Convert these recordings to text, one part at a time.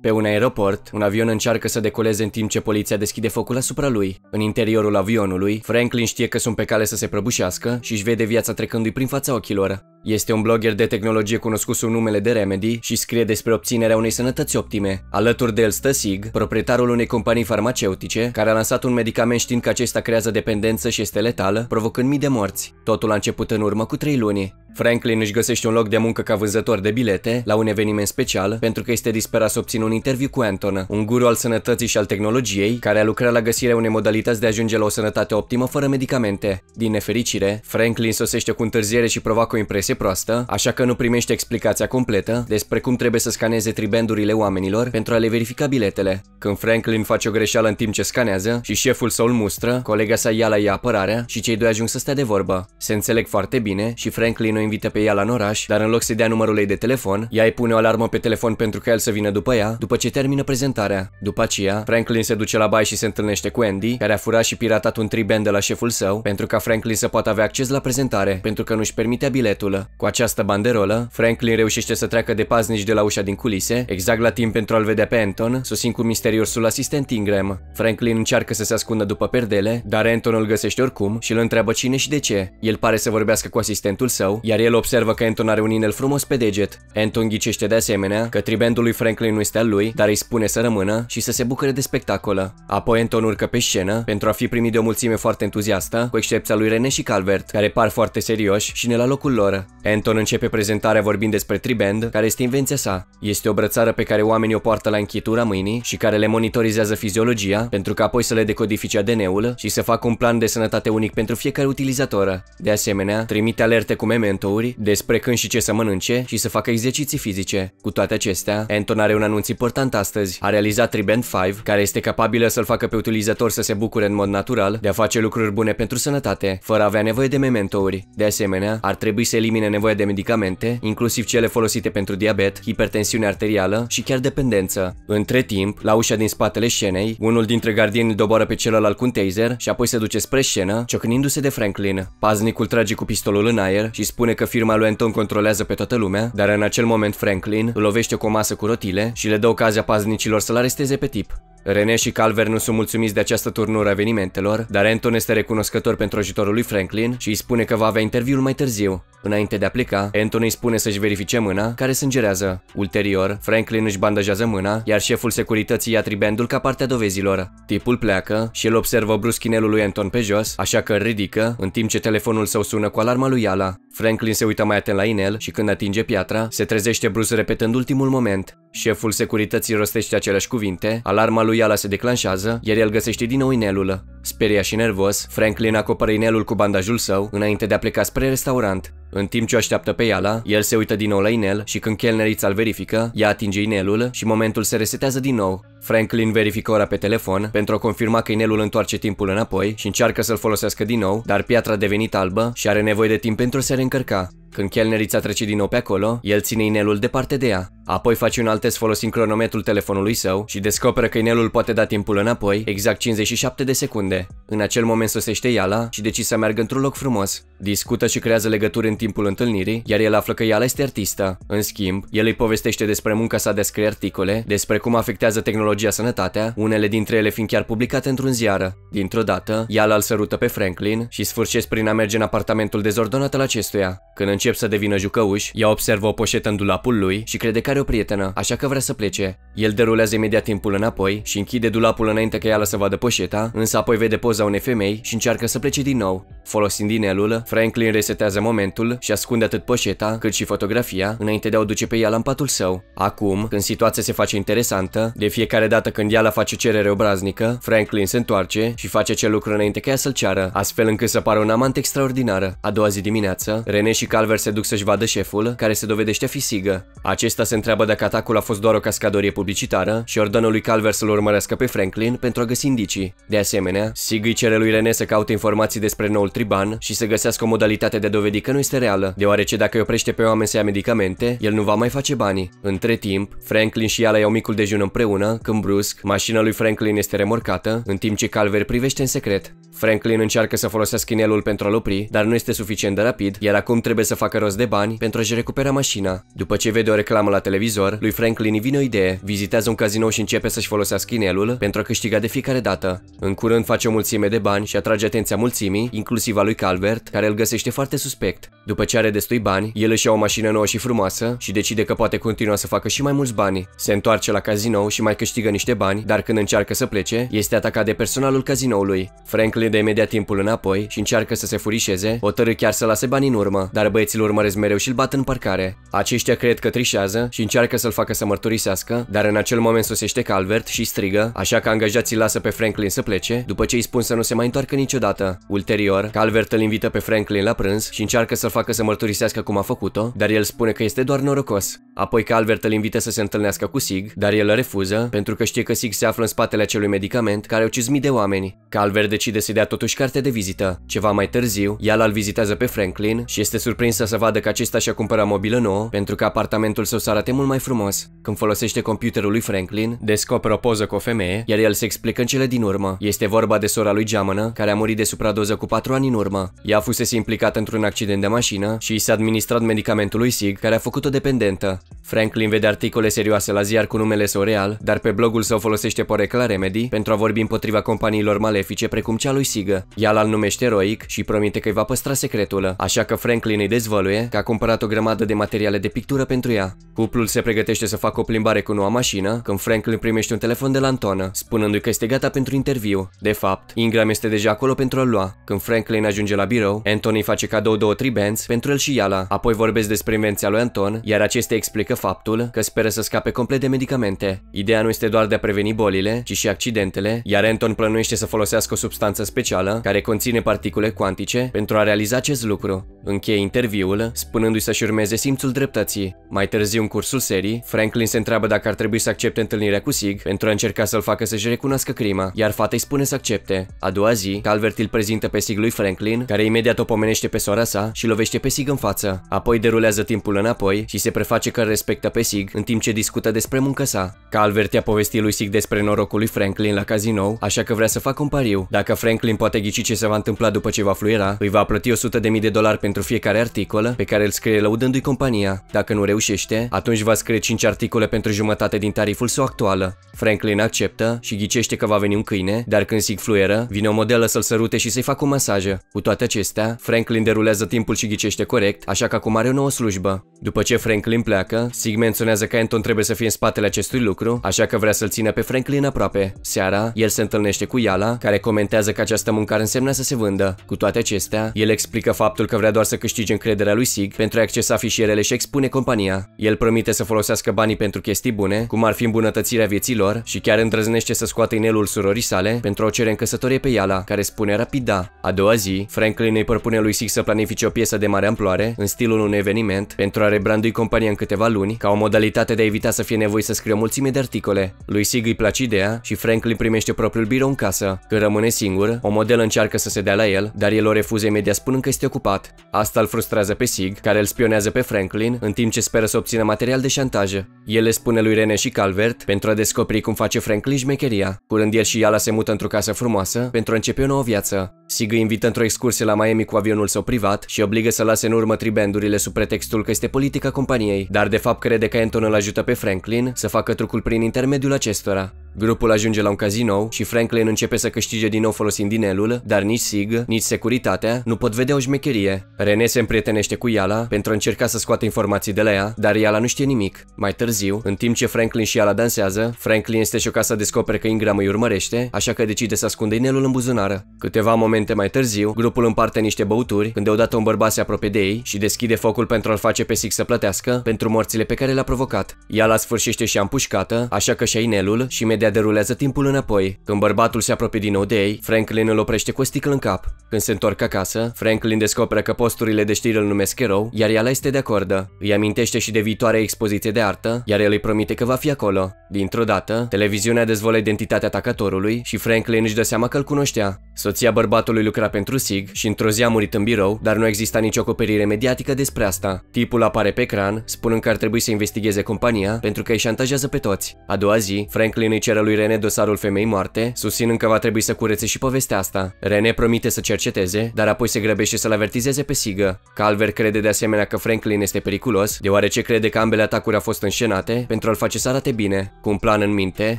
Pe un aeroport, un avion încearcă să decoleze în timp ce poliția deschide focul asupra lui. În interiorul avionului, Franklin știe că sunt pe cale să se prăbușească și își vede viața trecându-i prin fața ochilor. Este un blogger de tehnologie cunoscut sub numele de Remedy și scrie despre obținerea unei sănătăți optime. Alături de el stă Sig, proprietarul unei companii farmaceutice, care a lansat un medicament știind că acesta creează dependență și este letală, provocând mii de morți. Totul a început în urmă cu trei luni. Franklin își găsește un loc de muncă ca vânzător de bilete la un eveniment special pentru că este disperat să obțină un interviu cu Anton, un guru al sănătății și al tehnologiei care a lucrat la găsirea unei modalități de a ajunge la o sănătate optimă fără medicamente. Din nefericire, Franklin sosește cu întârziere și provoacă o impresie proastă, așa că nu primește explicația completă despre cum trebuie să scaneze tribendurile oamenilor pentru a le verifica biletele. Când Franklin face o greșeală în timp ce scanează și șeful său îl mustră, colega sa ia la ea apărarea și cei doi ajung să stea de vorbă. Se înțeleg foarte bine și Franklin o invită pe ea la oraș, dar în loc să dea numărul ei de telefon, ea îi pune o alarmă pe telefon pentru că el să vină după ea, după ce termină prezentarea. După aceea, Franklin se duce la baie și se întâlnește cu Andy, care a furat și piratat un triben de la șeful său, pentru ca Franklin să poată avea acces la prezentare, pentru că nu-și permitea biletul. Cu această banderolă, Franklin reușește să treacă de paznici de la ușa din culise, exact la timp pentru a-l vedea pe Anton, susțin cu misteriosul asistent Ingram. Franklin încearcă să se ascundă după perdele, dar Anton îl găsește oricum și îl întreabă cine și de ce. El pare să vorbească cu asistentul său, iar el observă că Anton are un inel frumos pe deget. Anton ghicește de asemenea că tribendul lui Franklin nu este al lui, dar îi spune să rămână și să se bucure de spectacolă. Apoi Anton urcă pe scenă pentru a fi primit de o mulțime foarte entuziastă, cu excepția lui René și Calvert, care par foarte serioși și ne la locul lor. Anton începe prezentarea vorbind despre Triband, care este invenția sa. Este o brățară pe care oamenii o poartă la închitura mâinii și care le monitorizează fiziologia pentru că apoi să le decodifice ADN-ul și să facă un plan de sănătate unic pentru fiecare utilizator. De asemenea, trimite alerte cu mementouri despre când și ce să mănânce și să facă exerciții fizice. Cu toate acestea, Anton are un anunț important astăzi. A realizat Triband 5, care este capabilă să-l facă pe utilizator să se bucure în mod natural de a face lucruri bune pentru sănătate, fără a avea nevoie de mementouri. De asemenea, ar trebui să elimine determine nevoia de medicamente, inclusiv cele folosite pentru diabet, hipertensiune arterială și chiar dependență. Între timp, la ușa din spatele scenei, unul dintre gardieni îl doboară pe celălalt cu un taser și apoi se duce spre scenă, ciocnindu-se de Franklin. Paznicul trage cu pistolul în aer și spune că firma lui Anton controlează pe toată lumea, dar în acel moment Franklin îl lovește cu o masă cu rotile și le dă ocazia paznicilor să-l aresteze pe tip. René și Calver nu sunt mulțumiți de această turnură evenimentelor, dar Anton este recunoscător pentru ajutorul lui Franklin și îi spune că va avea interviul mai târziu. Înainte de a pleca, Anton îi spune să-și verifice mâna, care sângerează. Ulterior, Franklin își bandajează mâna, iar șeful securității ia tribendul ca parte a dovezilor. Tipul pleacă și el observă brusc lui Anton pe jos, așa că îl ridică, în timp ce telefonul său sună cu alarma lui Yala. Franklin se uită mai atent la inel și când atinge piatra, se trezește brusc repetând ultimul moment. Șeful securității rostește aceleași cuvinte, alarma lui Ala se declanșează, iar el găsește din nou inelul. Speria și nervos, Franklin acoperă inelul cu bandajul său înainte de a pleca spre restaurant. În timp ce o așteaptă pe Iala, el se uită din nou la inel și când chelnerița îl verifică, ea atinge inelul și momentul se resetează din nou. Franklin verifică ora pe telefon pentru a confirma că inelul întoarce timpul înapoi și încearcă să-l folosească din nou, dar piatra a devenit albă și are nevoie de timp pentru a se reîncărca. Când chelnerița trece din nou pe acolo, el ține inelul departe de ea. Apoi face un alt test folosind cronometrul telefonului său și descoperă că inelul poate da timpul înapoi, exact 57 de secunde. În acel moment sosește Iala și decide să meargă într-un loc frumos. Discută și creează legături în timpul întâlnirii, iar el află că Iala este artistă. În schimb, el îi povestește despre munca sa de a scrie articole, despre cum afectează tehnologia sănătatea, unele dintre ele fiind chiar publicate într-un ziar. Dintr-o dată, Iala îl sărută pe Franklin și sfârșește prin a merge în apartamentul dezordonat al acestuia. Când încep să devină jucăuș, ea observă o poșetă în dulapul lui și crede că are o prietenă, așa că vrea să plece. El derulează imediat timpul înapoi și închide dulapul înainte că ea să vadă poșeta, însă apoi vede poza unei femei și încearcă să plece din nou. Folosind inelul, Franklin resetează momentul și ascunde atât poșeta cât și fotografia înainte de a o duce pe ea la patul său. Acum, când situația se face interesantă, de fiecare dată când Iala face cerere obraznică, Franklin se întoarce și face acel lucru înainte ca ea să-l ceară, astfel încât să pară un amant extraordinar. A doua zi dimineață, René și Calver se duc să-și vadă șeful, care se dovedește a fi Sigă. Acesta se întreabă dacă atacul a fost doar o cascadorie publicitară și ordonă lui Calver să-l urmărească pe Franklin pentru a găsi indicii. De asemenea, Sig cere lui René să caute informații despre noul triban și să găsească o modalitate de a dovedi că nu este reală, deoarece dacă îi oprește pe oameni să ia medicamente, el nu va mai face bani. Între timp, Franklin și Ala iau micul dejun împreună, când brusc, mașina lui Franklin este remorcată, în timp ce Calver privește în secret. Franklin încearcă să folosească inelul pentru a-l opri, dar nu este suficient de rapid, iar acum trebuie să facă rost de bani pentru a-și recupera mașina. După ce vede o reclamă la televizor, lui Franklin îi vine o idee, vizitează un cazinou și începe să-și folosească inelul pentru a câștiga de fiecare dată. În curând face o mulțime de bani și atrage atenția mulțimii, inclusiv inclusiv a lui Calvert, care îl găsește foarte suspect. După ce are destui bani, el își ia o mașină nouă și frumoasă și decide că poate continua să facă și mai mulți bani. Se întoarce la casino și mai câștigă niște bani, dar când încearcă să plece, este atacat de personalul casinoului. Franklin de imediat timpul înapoi și încearcă să se furișeze, hotărâ chiar să lase bani în urmă, dar băieții îl urmăresc mereu și îl bat în parcare. Aceștia cred că trișează și încearcă să-l facă să mărturisească, dar în acel moment sosește Calvert și strigă, așa că angajații lasă pe Franklin să plece, după ce îi spun să nu se mai întoarcă niciodată. Ulterior, Calvert îl invită pe Franklin la prânz și încearcă să-l facă să mărturisească cum a făcut-o, dar el spune că este doar norocos. Apoi Calvert îl invită să se întâlnească cu Sig, dar el refuză pentru că știe că Sig se află în spatele acelui medicament care ucis mii de oameni. Calvert decide să dea totuși carte de vizită. Ceva mai târziu, ea îl vizitează pe Franklin și este surprinsă să vadă că acesta și-a cumpărat mobilă nouă pentru că apartamentul său să arate mult mai frumos. Când folosește computerul lui Franklin, descoperă o poză cu o femeie, iar el se explică în cele din urmă. Este vorba de sora lui Geamănă, care a murit de supradoză cu 4 ani ani în urmă. Ea fusese implicată într-un accident de mașină și i s-a administrat medicamentul lui Sig, care a făcut-o dependentă. Franklin vede articole serioase la ziar cu numele său real, dar pe blogul său folosește porecla Remedy pentru a vorbi împotriva companiilor malefice precum cea lui Sig. Ea l a numește eroic și promite că îi va păstra secretul, așa că Franklin îi dezvăluie că a cumpărat o grămadă de materiale de pictură pentru ea. Cuplul se pregătește să facă o plimbare cu noua mașină când Franklin primește un telefon de la Antonă, spunându-i că este gata pentru interviu. De fapt, Ingram este deja acolo pentru a lua. Când Franklin Franklin ajunge la birou, Anthony face cadou două tribands pentru el și Yala. Apoi vorbesc despre invenția lui Anton, iar acesta explică faptul că speră să scape complet de medicamente. Ideea nu este doar de a preveni bolile, ci și accidentele, iar Anton plănuiește să folosească o substanță specială care conține particule cuantice pentru a realiza acest lucru. Încheie interviul, spunându-i să-și urmeze simțul dreptății. Mai târziu în cursul serii, Franklin se întreabă dacă ar trebui să accepte întâlnirea cu Sig pentru a încerca să-l facă să-și recunoască crima, iar fata îi spune să accepte. A doua zi, Calvert îl prezintă pe Sig lui Franklin, care imediat o pomenește pe sora sa și lovește pe Sig în față. Apoi derulează timpul înapoi și se preface că respectă pe Sig în timp ce discută despre munca sa. Calvert i-a povestit lui Sig despre norocul lui Franklin la casino, așa că vrea să facă un pariu. Dacă Franklin poate ghici ce se va întâmpla după ce va fluiera, îi va plăti 100.000 de dolari pentru pentru fiecare articol pe care îl scrie lăudându-i compania. Dacă nu reușește, atunci va scrie 5 articole pentru jumătate din tariful său actual. Franklin acceptă și ghicește că va veni un câine, dar când Sig fluieră, vine o modelă să-l sărute și să-i facă un masaj. Cu toate acestea, Franklin derulează timpul și ghicește corect, așa că acum are o nouă slujbă. După ce Franklin pleacă, Sig menționează că Anton trebuie să fie în spatele acestui lucru, așa că vrea să-l țină pe Franklin aproape. Seara, el se întâlnește cu Yala, care comentează că această mâncare însemna să se vândă. Cu toate acestea, el explică faptul că vrea doar să câștige încrederea lui Sig pentru a accesa fișierele și expune compania. El promite să folosească banii pentru chestii bune, cum ar fi îmbunătățirea vieților și chiar îndrăznește să scoată inelul surorii sale pentru a o cere în căsătorie pe Iala, care spune rapid da. A doua zi, Franklin îi propune lui Sig să planifice o piesă de mare amploare, în stilul unui eveniment, pentru a rebrandui compania în câteva luni, ca o modalitate de a evita să fie nevoie să scrie o mulțime de articole. Lui Sig îi place ideea și Franklin primește propriul birou în casă. Când rămâne singur, o modelă încearcă să se dea la el, dar el o refuză imediat spunând că este ocupat. Asta îl frustrează pe Sig, care îl spionează pe Franklin, în timp ce speră să obțină material de șantaje. El le spune lui Rene și Calvert pentru a descoperi cum face Franklin șmecheria. Curând el și Iala se mută într-o casă frumoasă pentru a începe o nouă viață. Sig îi invită într-o excursie la Miami cu avionul său privat și obligă să lase în urmă tribendurile sub pretextul că este politica companiei, dar de fapt crede că Anton îl ajută pe Franklin să facă trucul prin intermediul acestora. Grupul ajunge la un casino și Franklin începe să câștige din nou folosind inelul, dar nici Sig, nici securitatea nu pot vedea o șmecherie. René se împrietenește cu Iala pentru a încerca să scoată informații de la ea, dar Iala nu știe nimic. Mai târziu, în timp ce Franklin și Iala dansează, Franklin este șocat să descopere că Ingram îi urmărește, așa că decide să ascundă inelul în buzunară. Câteva momente mai târziu, grupul împarte niște băuturi, când deodată un bărbat se apropie de ei și deschide focul pentru a-l face pe Sig să plătească pentru morțile pe care le-a provocat. Iala sfârșește și ampușcată, așa că și inelul și imediat imediat derulează timpul înapoi. Când bărbatul se apropie din nou de ei, Franklin îl oprește cu o sticlă în cap. Când se întorc acasă, Franklin descoperă că posturile de știri îl numesc erou, iar ea este de acordă. Îi amintește și de viitoarea expoziție de artă, iar el îi promite că va fi acolo. Dintr-o dată, televiziunea dezvolă identitatea atacatorului și Franklin își dă seama că îl cunoștea. Soția bărbatului lucra pentru SIG și într-o zi a murit în birou, dar nu exista nicio acoperire mediatică despre asta. Tipul apare pe ecran, spunând că ar trebui să investigheze compania pentru că îi șantajează pe toți. A doua zi, Franklin îi oferă lui Rene dosarul femei moarte, susținând că va trebui să curețe și povestea asta. Rene promite să cerceteze, dar apoi se grăbește să-l avertizeze pe Sigă. Calver crede de asemenea că Franklin este periculos, deoarece crede că ambele atacuri au fost înșenate pentru a-l face să arate bine. Cu un plan în minte,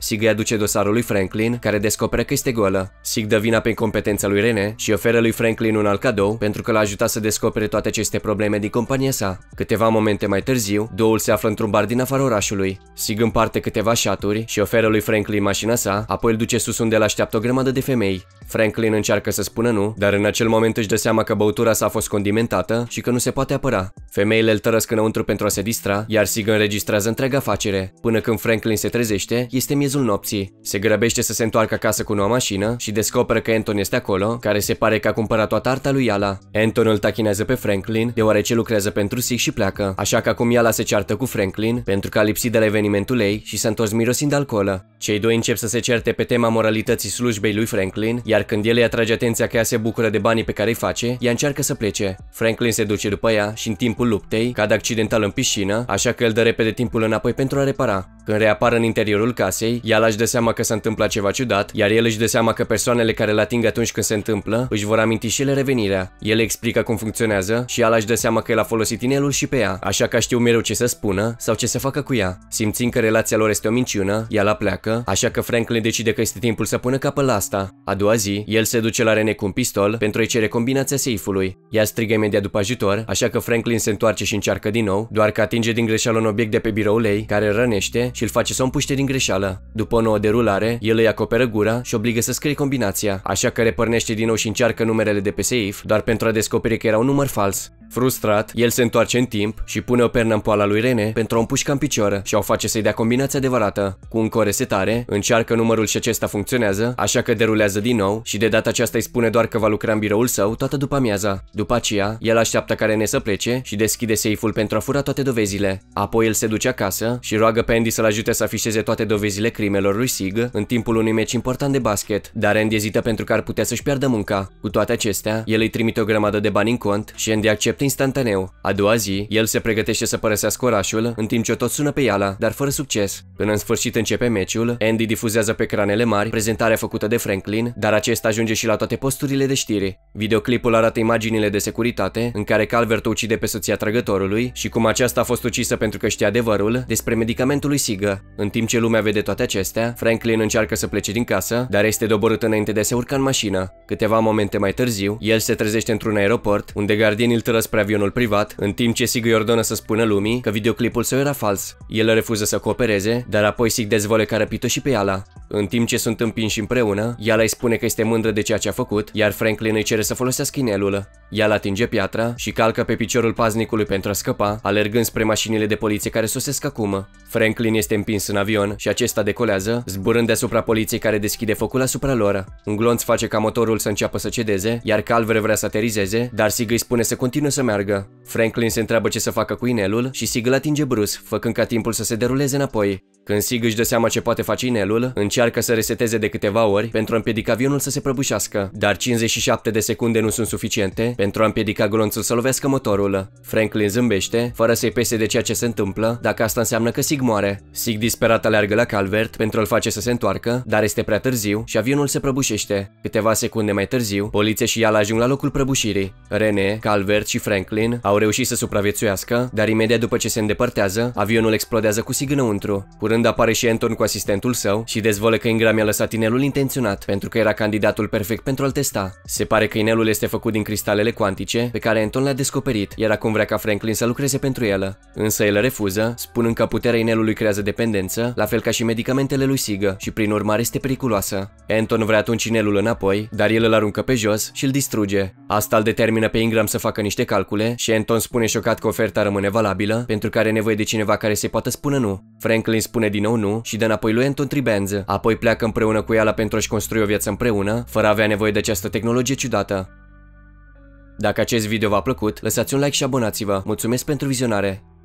Sig îi aduce dosarul lui Franklin, care descoperă că este goală. Sig dă vina pe incompetența lui Rene și oferă lui Franklin un alt cadou pentru că l-a ajutat să descopere toate aceste probleme din compania sa. Câteva momente mai târziu, Doul se află într-un bar din afara orașului. Sig împarte câteva șaturi și oferă lui Franklin Franklin mașina sa, apoi îl duce sus unde îl așteaptă o grămadă de femei. Franklin încearcă să spună nu, dar în acel moment își dă seama că băutura s-a fost condimentată și că nu se poate apăra. Femeile îl tărăsc înăuntru pentru a se distra, iar Sig înregistrează întreaga afacere. Până când Franklin se trezește, este miezul nopții. Se grăbește să se întoarcă acasă cu noua mașină și descoperă că Anton este acolo, care se pare că a cumpărat toată arta lui Yala. Anton îl tachinează pe Franklin, deoarece lucrează pentru Sig și pleacă, așa că acum Yala se ceartă cu Franklin pentru că a lipsit de la evenimentul ei și s-a întors mirosind alcoolă. Cei cei doi încep să se certe pe tema moralității slujbei lui Franklin, iar când el îi atrage atenția că ea se bucură de banii pe care îi face, ea încearcă să plece. Franklin se duce după ea și în timpul luptei cade accidental în piscină, așa că el dă repede timpul înapoi pentru a repara. Când reapar în interiorul casei, el își dă seama că se întâmplă ceva ciudat, iar el își dă seama că persoanele care îl ating atunci când se întâmplă își vor aminti și ele revenirea. El explică cum funcționează și el își dă seama că el a folosit inelul și pe ea, așa că știu mereu ce să spună sau ce să facă cu ea. Simțind că relația lor este o minciună, ea la pleacă, așa că Franklin decide că este timpul să pună capăt la asta. A doua zi, el se duce la Rene cu un pistol pentru a-i cere combinația seifului. Ea strigă imediat după ajutor, așa că Franklin se întoarce și încearcă din nou, doar că atinge din greșeală un obiect de pe biroul ei, care rănește și îl face să o împuște din greșeală. După o nouă derulare, el îi acoperă gura și obligă să scrie combinația, așa că repărnește din nou și încearcă numerele de pe seif, doar pentru a descoperi că era un număr fals. Frustrat, el se întoarce în timp și pune o pernă în poala lui Rene pentru a împușca în picior și o face să-i dea combinația adevărată. Cu un coresetare, resetare, încearcă numărul și acesta funcționează, așa că derulează din nou și de data aceasta îi spune doar că va lucra în biroul său toată după amiaza. După aceea, el așteaptă ca Rene să plece și deschide seiful pentru a fura toate dovezile. Apoi el se duce acasă și roagă pe Andy să-l ajute să afișeze toate dovezile crimelor lui Sig în timpul unui meci important de basket, dar Andy ezită pentru că ar putea să-și piardă munca. Cu toate acestea, el îi trimite o grămadă de bani în cont și Andy acceptă instantaneu. A doua zi, el se pregătește să părăsească orașul, în timp ce o tot sună pe Iala, dar fără succes. Până în sfârșit începe meciul, Andy difuzează pe cranele mari prezentarea făcută de Franklin, dar acesta ajunge și la toate posturile de știri. Videoclipul arată imaginile de securitate în care Calvert o ucide pe soția trăgătorului și cum aceasta a fost ucisă pentru că știa adevărul despre medicamentul lui Sig câștigă. În timp ce lumea vede toate acestea, Franklin încearcă să plece din casă, dar este doborât înainte de a se urca în mașină. Câteva momente mai târziu, el se trezește într-un aeroport, unde gardienii îl tără spre avionul privat, în timp ce Sig îi ordonă să spună lumii că videoclipul său era fals. El refuză să coopereze, dar apoi Sig dezvolă că răpită și pe Iala. În timp ce sunt împinși împreună, Iala îi spune că este mândră de ceea ce a făcut, iar Franklin îi cere să folosească inelul. Iala atinge piatra și calcă pe piciorul paznicului pentru a scăpa, alergând spre mașinile de poliție care sosesc acum. Franklin este este împins în avion și acesta decolează, zburând deasupra poliției care deschide focul asupra lor. Un glonț face ca motorul să înceapă să cedeze, iar Calver vrea să aterizeze, dar Sig îi spune să continue să meargă. Franklin se întreabă ce să facă cu inelul și Sig îl atinge brus, făcând ca timpul să se deruleze înapoi. Când Sig își dă seama ce poate face inelul, încearcă să reseteze de câteva ori pentru a împiedica avionul să se prăbușească, dar 57 de secunde nu sunt suficiente pentru a împiedica glonțul să lovească motorul. Franklin zâmbește, fără să-i pese de ceea ce se întâmplă, dacă asta înseamnă că Sig moare. Sig disperat aleargă la Calvert pentru a-l face să se întoarcă, dar este prea târziu și avionul se prăbușește. Câteva secunde mai târziu, poliția și ea ajung la locul prăbușirii. Rene, Calvert și Franklin au reușit să supraviețuiască, dar imediat după ce se îndepărtează, avionul explodează cu Sig înăuntru. Curând curând apare și Anton cu asistentul său și dezvolă că Ingram i-a lăsat inelul intenționat, pentru că era candidatul perfect pentru a-l testa. Se pare că inelul este făcut din cristalele cuantice pe care Anton le-a descoperit, iar acum vrea ca Franklin să lucreze pentru el. Însă el refuză, spunând că puterea inelului creează dependență, la fel ca și medicamentele lui Sigă, și prin urmare este periculoasă. Anton vrea atunci inelul înapoi, dar el îl aruncă pe jos și îl distruge. Asta îl determină pe Ingram să facă niște calcule și Anton spune șocat că oferta rămâne valabilă, pentru că are nevoie de cineva care se poată spune nu. Franklin spune spune din nou nu și dă înapoi lui Anton Tribenz. Apoi pleacă împreună cu ea pentru a-și construi o viață împreună, fără a avea nevoie de această tehnologie ciudată. Dacă acest video v-a plăcut, lăsați un like și abonați-vă. Mulțumesc pentru vizionare!